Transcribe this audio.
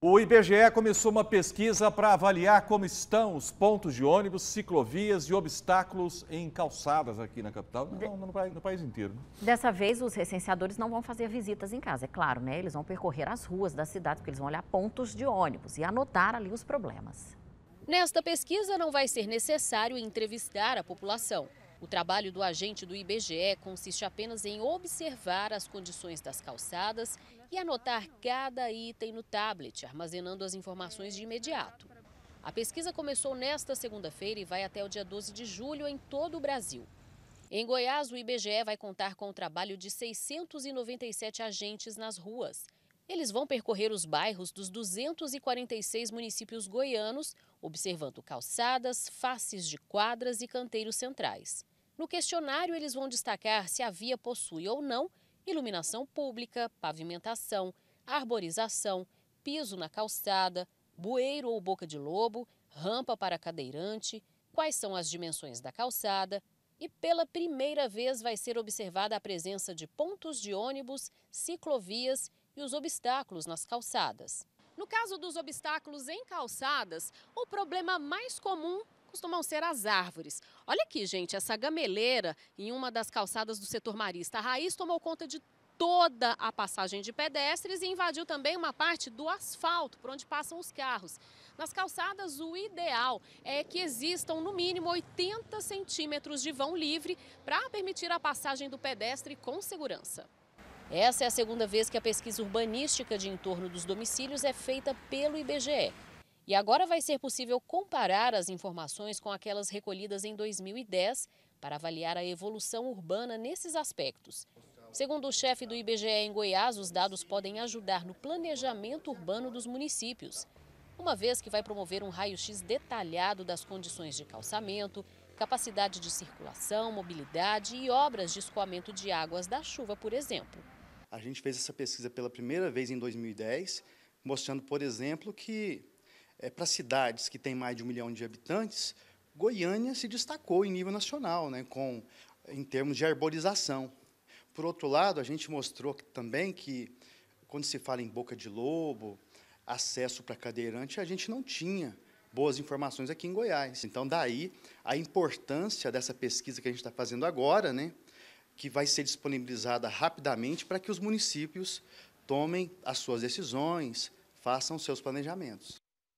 O IBGE começou uma pesquisa para avaliar como estão os pontos de ônibus, ciclovias e obstáculos em calçadas aqui na capital, não, no, país, no, país, inteiro. Né? Dessa vez, os recenseadores não vão fazer visitas em casa, é claro, né? Eles vão percorrer as ruas da cidade, porque eles vão olhar pontos de ônibus e anotar ali os problemas. Nesta pesquisa, não vai ser necessário entrevistar a população. O trabalho do agente do IBGE consiste apenas em observar as condições das calçadas e anotar cada item no tablet, armazenando as informações de imediato. A pesquisa começou nesta segunda-feira e vai até o dia 12 de julho em todo o Brasil. Em Goiás, o IBGE vai contar com o trabalho de 697 agentes nas ruas. Eles vão percorrer os bairros dos 246 municípios goianos, observando calçadas, faces de quadras e canteiros centrais. No questionário, eles vão destacar se a via possui ou não iluminação pública, pavimentação, arborização, piso na calçada, bueiro ou boca de lobo, rampa para cadeirante, quais são as dimensões da calçada, e pela primeira vez vai ser observada a presença de pontos de ônibus, ciclovias e os obstáculos nas calçadas. No caso dos obstáculos em calçadas, o problema mais comum costumam ser as árvores. Olha aqui, gente, essa gameleira em uma das calçadas do setor marista. A raiz tomou conta de toda a passagem de pedestres e invadiu também uma parte do asfalto, por onde passam os carros. Nas calçadas, o ideal é que existam no mínimo 80 centímetros de vão livre para permitir a passagem do pedestre com segurança. Essa é a segunda vez que a pesquisa urbanística de entorno dos domicílios é feita pelo IBGE. E agora vai ser possível comparar as informações com aquelas recolhidas em 2010 para avaliar a evolução urbana nesses aspectos. Segundo o chefe do IBGE em Goiás, os dados podem ajudar no planejamento urbano dos municípios, uma vez que vai promover um raio-x detalhado das condições de calçamento, capacidade de circulação, mobilidade e obras de escoamento de águas da chuva, por exemplo. A gente fez essa pesquisa pela primeira vez em 2010, mostrando, por exemplo, que é, para cidades que têm mais de um milhão de habitantes, Goiânia se destacou em nível nacional, né, com, em termos de arborização. Por outro lado, a gente mostrou também que, quando se fala em boca de lobo, acesso para cadeirante, a gente não tinha boas informações aqui em Goiás. Então, daí a importância dessa pesquisa que a gente está fazendo agora, né, que vai ser disponibilizada rapidamente para que os municípios tomem as suas decisões, façam seus planejamentos.